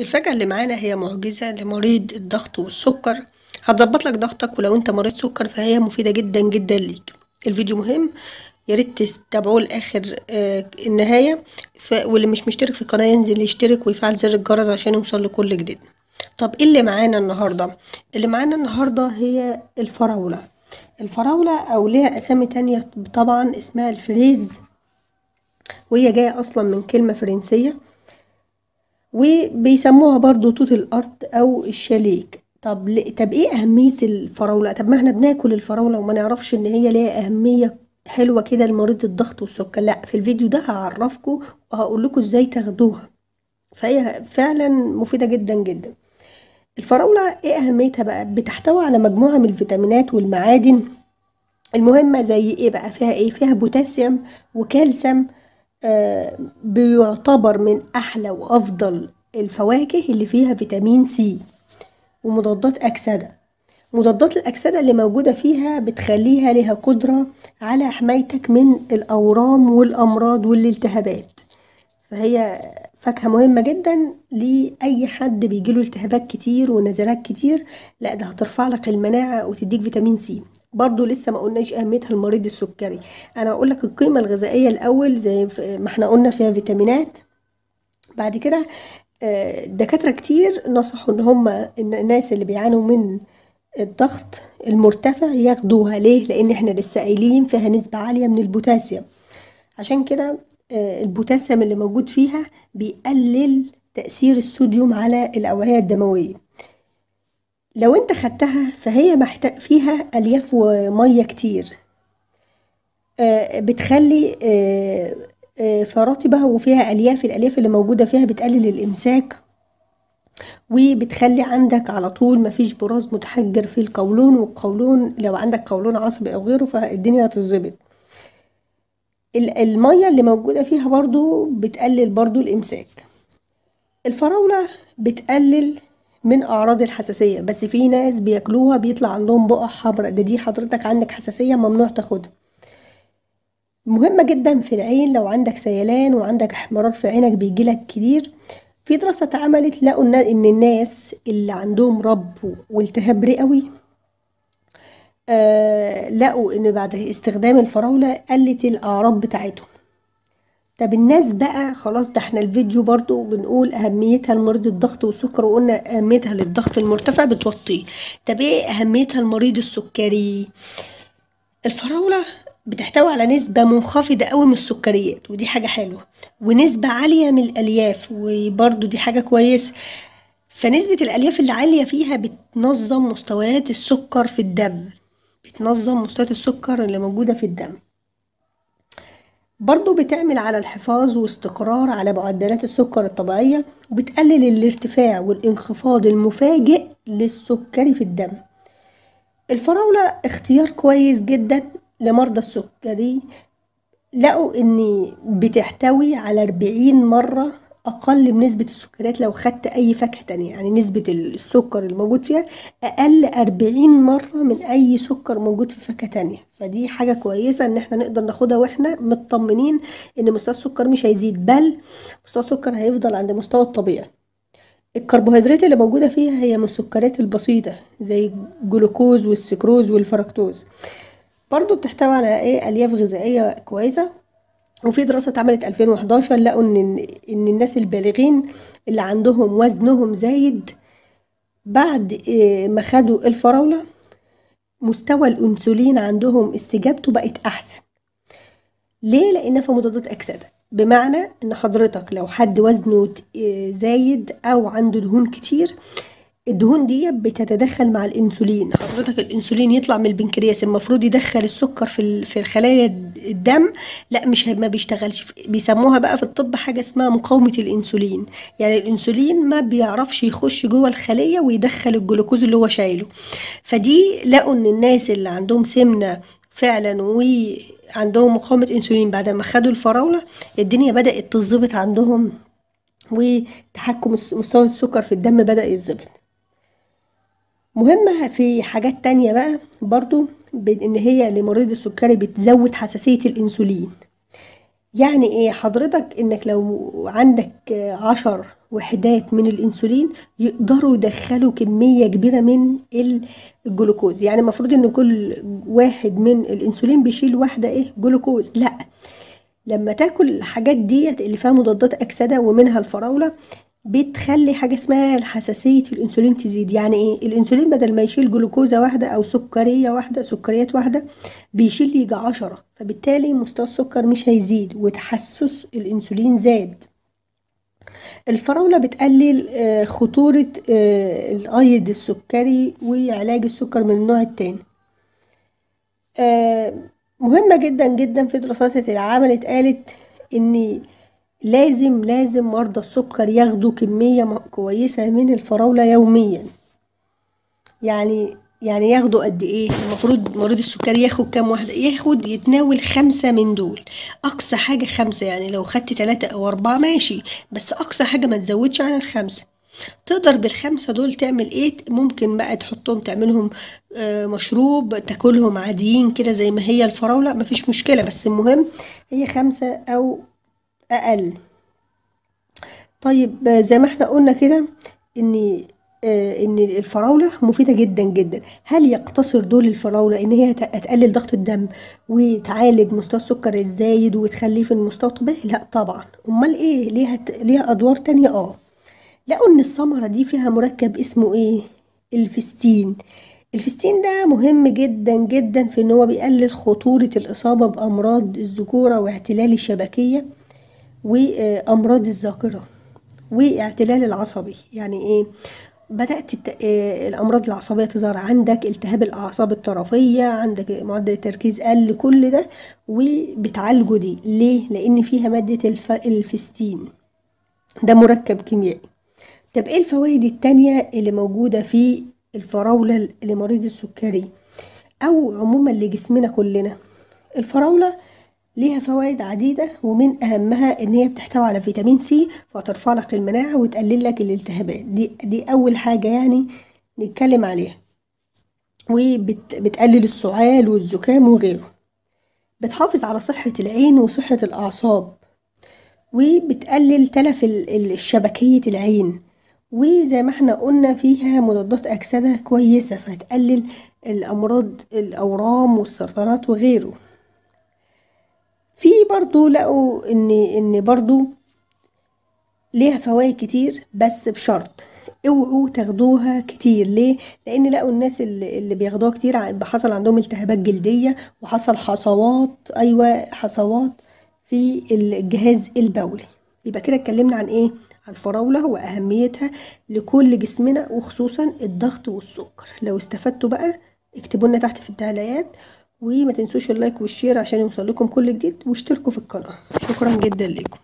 الفاكهة اللي معانا هي معجزة لمريض الضغط والسكر هتظبط لك ضغطك ولو انت مريض سكر فهي مفيدة جدا جدا ليك الفيديو مهم ياريت تتابعوه لاخر آه النهايه ف... واللي مش مشترك في القناه ينزل يشترك ويفعل زر الجرس عشان يوصل لكل جديد طب ايه اللي معانا النهارده اللي معانا النهارده هي الفراوله الفراوله او ليها اسامي تانية طبعا اسمها الفريز وهي جايه اصلا من كلمه فرنسيه وبيسموها برضو توت الارض او الشليك طب ل... طب ايه اهميه الفراوله طب ما احنا بناكل الفراوله وما نعرفش ان هي ليها اهميه حلوه كده لمريض الضغط والسكر لا في الفيديو ده هعرفكم وهقول لكم ازاي تاخدوها فهي فعلا مفيده جدا جدا الفراوله ايه اهميتها بقى بتحتوي على مجموعه من الفيتامينات والمعادن المهمه زي ايه بقى فيها ايه فيها بوتاسيوم وكالسيوم بيعتبر من أحلى وأفضل الفواكه اللي فيها فيتامين سي ومضادات أكسدة مضادات الأكسدة اللي موجودة فيها بتخليها لها قدرة على حمايتك من الأورام والأمراض والالتهابات فهي فاكهة مهمة جدا لأي حد بيجيله التهابات كتير ونزلات كتير لا ده هترفع لك المناعة وتديك فيتامين سي برضو لسه ما قلناش اهميتها لمريض السكري انا أقول لك القيمه الغذائيه الاول زي ما احنا قلنا فيها فيتامينات بعد كده آه، دكاتره كتير نصحوا ان هم الناس اللي بيعانوا من الضغط المرتفع ياخدوها ليه لان احنا لسه قايلين فيها نسبه عاليه من البوتاسيوم عشان كده البوتاسيوم اللي موجود فيها بيقلل تأثير الصوديوم على الأوعية الدموية لو انت خدتها فهي محتاج فيها ألياف ومية كتير آه، بتخلي آه، آه، فرطبة وفيها ألياف الألياف اللي موجودة فيها بتقلل الإمساك وبتخلي عندك على طول مفيش براز متحجر في القولون والقولون لو عندك قولون عصبي أو غيره فالدنيا هتظبط المية اللي موجودة فيها برضو بتقلل برضو الإمساك الفراولة بتقلل من أعراض الحساسية بس في ناس بياكلوها بيطلع عندهم بقع حمراء ده دي حضرتك عندك حساسية ممنوع تاخدها مهمة جدا في العين لو عندك سيلان وعندك احمرار في عينك بيجيلك كتير في دراسة اتعملت لقوا ان الناس اللي عندهم رب والتهاب رئوي آه، لقوا ان بعد استخدام الفراولة قلت الاعراض بتاعتهم طب الناس بقى خلاص ده احنا الفيديو برضو بنقول اهميتها لمريض الضغط والسكر وقلنا اهميتها للضغط المرتفع بتوطيه طب ايه اهميتها لمريض السكري الفراولة بتحتوي على نسبة منخفضة قوي من السكريات ودي حاجة حلوة ونسبة عالية من الألياف وبرضو دي حاجة كويسة فنسبة الألياف اللي عالية فيها بتنظم مستويات السكر في الدم بتنظم مستويات السكر اللي موجودة في الدم برضو بتعمل على الحفاظ واستقرار على معدلات السكر الطبيعية وبتقلل الارتفاع والانخفاض المفاجئ للسكري في الدم الفراولة اختيار كويس جدا لمرضى السكري لقوا ان بتحتوي على 40 مرة اقل من نسبه السكريات لو خدت اي فاكهه تانية يعني نسبه السكر الموجود فيها اقل 40 مره من اي سكر موجود في فاكهه تانية فدي حاجه كويسه ان احنا نقدر ناخدها واحنا مطمنين ان مستوى السكر مش هيزيد بل مستوى السكر هيفضل عند مستوى الطبيعي الكربوهيدرات اللي موجوده فيها هي من السكريات البسيطه زي الجلوكوز والسكروز والفركتوز برضو بتحتوي على ايه الياف غذائيه كويسه وفي دراسة اتعملت 2011 لقوا إن إن الناس البالغين اللي عندهم وزنهم زايد بعد آه، ما خدوا الفراولة مستوى الأنسولين عندهم استجابته بقت أحسن ليه؟ لأنها في مضادات أكسدة بمعنى إن حضرتك لو حد وزنه آه، زايد أو عنده دهون كتير الدهون دي بتتدخل مع الانسولين حضرتك الانسولين يطلع من البنكرياس المفروض يدخل السكر في في خلايا الدم لا مش ما بيشتغلش بيسموها بقى في الطب حاجه اسمها مقاومه الانسولين يعني الانسولين ما بيعرفش يخش جوه الخليه ويدخل الجلوكوز اللي هو شايله فدي لقوا ان الناس اللي عندهم سمنه فعلا وعندهم مقاومه انسولين بعد ما خدوا الفراوله الدنيا بدات تظبط عندهم وتحكم مستوى السكر في الدم بدا يتظبط مهمة في حاجات تانية بقى برضو ان هي لمريض السكري بتزود حساسية الانسولين يعني ايه حضرتك انك لو عندك عشر وحدات من الانسولين يقدروا يدخلوا كميه كبيره من الجلوكوز يعني المفروض ان كل واحد من الانسولين بيشيل واحده ايه جلوكوز لا لما تاكل الحاجات ديت اللي فيها مضادات اكسده ومنها الفراوله بتخلي حاجة اسمها حساسية الأنسولين تزيد يعني إيه؟ الأنسولين بدل ما يشيل جلوكوزة واحدة أو سكرية واحدة سكريات واحدة بيشيل يجي عشرة فبالتالي مستوى السكر مش هيزيد وتحسس الأنسولين زاد الفراولة بتقلل آه، خطورة آه، الأيض السكري وعلاج السكر من النوع التاني آه، مهمة جدا جدا في دراسات العمل اتقالت ان لازم لازم مرضى السكر ياخدوا كمية كويسة من الفراولة يوميا يعني يعني ياخدوا قد ايه المفروض مريض السكري ياخد كام واحده ياخد يتناول خمسة من دول اقصى حاجه خمسة يعني لو خدت تلاتة او اربعة ماشي بس اقصى حاجه ما تزودش عن الخمسة تقدر بالخمسة دول تعمل ايه ممكن بقى تحطهم تعملهم آه، مشروب تاكلهم عاديين كده زي ما هي الفراوله مفيش مشكله بس المهم هي خمسة او أقل طيب آه، زي ما احنا قلنا كده ان آه، ان الفراوله مفيده جدا جدا هل يقتصر دول الفراوله ان هي تقلل ضغط الدم وتعالج مستوى السكر الزايد وتخليه في المستوى الطبيعي لا طبعا امال ايه ليها ليها ادوار تانية اه لقوا ان الثمره دي فيها مركب اسمه ايه الفستين الفستين ده مهم جدا جدا في ان هو بيقلل خطوره الاصابه بامراض الذكوره واحتلال الشبكيه وامراض الذاكره واعتلال العصبي يعني ايه بدأت آه، الأمراض العصبية تظهر عندك التهاب الأعصاب الطرفية عندك معدل التركيز قل كل ده وبتعالجه دي ليه؟ لأن فيها مادة الف... الفستين ده مركب كيميائي طب ايه الفوائد التانية اللي موجودة في الفراولة لمريض السكري أو عموما لجسمنا كلنا الفراولة ليها فوائد عديدة ومن أهمها إن هي بتحتوي على فيتامين سي فترفع لك المناعة وتقلل لك الالتهابات دي دي أول حاجة يعني نتكلم عليها وبتقلل السعال والزكام وغيره بتحافظ على صحة العين وصحة الأعصاب وبتقلل تلف الشبكية العين وزي ما احنا قلنا فيها مضادات أكسدة كويسة فهتقلل الأمراض الأورام والسرطانات وغيره في برضو لقوا ان ان برضو ليها فوائد كتير بس بشرط اوعوا تاخدوها كتير ليه لان لقوا الناس اللي, بياخدوها كتير حصل عندهم التهابات جلديه وحصل حصوات ايوه حصوات في الجهاز البولي يبقى كده اتكلمنا عن ايه عن الفراوله واهميتها لكل جسمنا وخصوصا الضغط والسكر لو استفدتوا بقى اكتبوا لنا تحت في التعليقات وما تنسوش اللايك والشير عشان يوصل لكم كل جديد واشتركوا في القناة شكرا جدا لكم